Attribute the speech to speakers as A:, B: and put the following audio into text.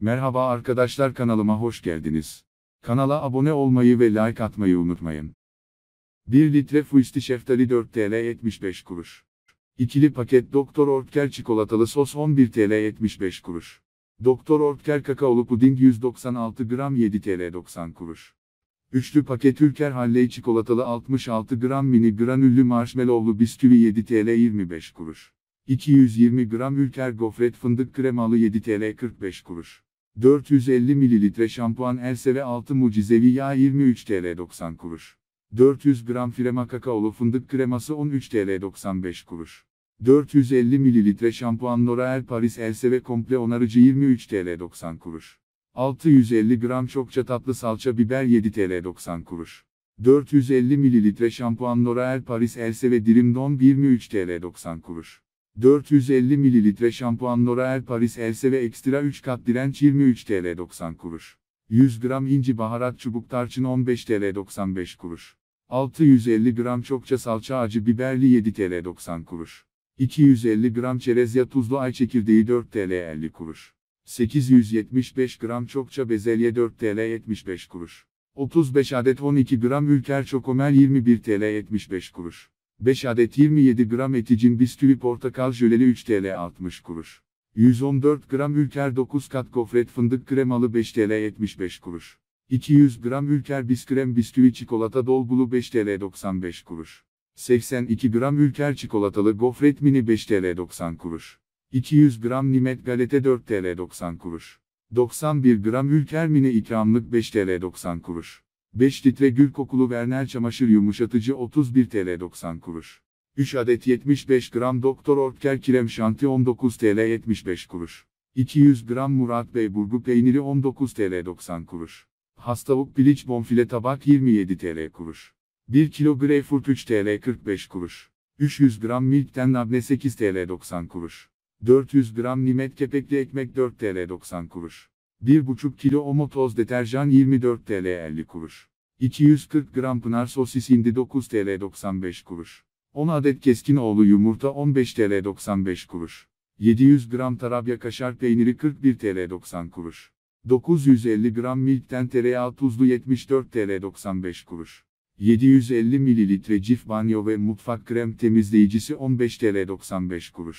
A: Merhaba arkadaşlar kanalıma hoş geldiniz. Kanala abone olmayı ve like atmayı unutmayın. 1 litre fuisti şeftali 4 TL 75 kuruş. İkili paket Doktor Ortker çikolatalı sos 11 TL 75 kuruş. Doktor Ortker kakaolu puding 196 gram 7 TL 90 kuruş. Üçlü paket Ülker Halley çikolatalı 66 gram mini granüllü marshmallowlu bisküvi 7 TL 25 kuruş. 220 gram Ülker gofret fındık kremalı 7 TL 45 kuruş. 450 ml şampuan Elseve 6 mucizevi yağ 23 TL 90 kuruş. 400 gram firema kakaolu fındık kreması 13 TL 95 kuruş. 450 ml şampuan L'Oreal Paris Elseve komple onarıcı 23 TL 90 kuruş. 650 gram çokça tatlı salça biber 7 TL 90 kuruş. 450 ml şampuan L'Oreal Paris Elseve Dirim don 23 TL 90 kuruş. 450 ml şampuan L'Oreal Paris Else ve Extra 3 kat direnç 23 TL 90 kuruş. 100 gram inci baharat çubuk tarçın 15 TL 95 kuruş. 650 gram çokça salça acı biberli 7 TL 90 kuruş. 250 gram çerez ya tuzlu ay çekirdeği 4 TL 50 kuruş. 875 gram çokça bezelye 4 TL 75 kuruş. 35 adet 12 gram ülker çokomel 21 TL 75 kuruş. 5 adet 27 gram eticin bisküvi portakal jöleli 3 TL 60 kuruş. 114 gram ülker 9 kat gofret fındık kremalı 5 TL 75 kuruş. 200 gram ülker biskrem bisküvi çikolata dolgulu 5 TL 95 kuruş. 82 gram ülker çikolatalı gofret mini 5 TL 90 kuruş. 200 gram nimet galete 4 TL 90 kuruş. 91 gram ülker mini ikramlık 5 TL 90 kuruş. 5 litre gül kokulu Vernel çamaşır yumuşatıcı 31 TL 90 kuruş. 3 adet 75 gram Doktor Ortker krem şanti 19 TL 75 kuruş. 200 gram Murat Bey burgu peyniri 19 TL 90 kuruş. Hastavuk piliç bonfile tabak 27 TL kuruş. 1 kilo greyfurt 3 TL 45 kuruş. 300 gram milkten labne 8 TL 90 kuruş. 400 gram nimet kepekli ekmek 4 TL 90 kuruş. 1,5 kilo omo toz deterjan 24 TL 50 kuruş. 240 gram pınar sosis indi 9 TL 95 kuruş. 10 adet keskin oğlu yumurta 15 TL 95 kuruş. 700 gram tarabya kaşar peyniri 41 TL 90 kuruş. 950 gram milkten tereyağı tuzlu 74 TL 95 kuruş. 750 mililitre cif banyo ve mutfak krem temizleyicisi 15 TL 95 kuruş.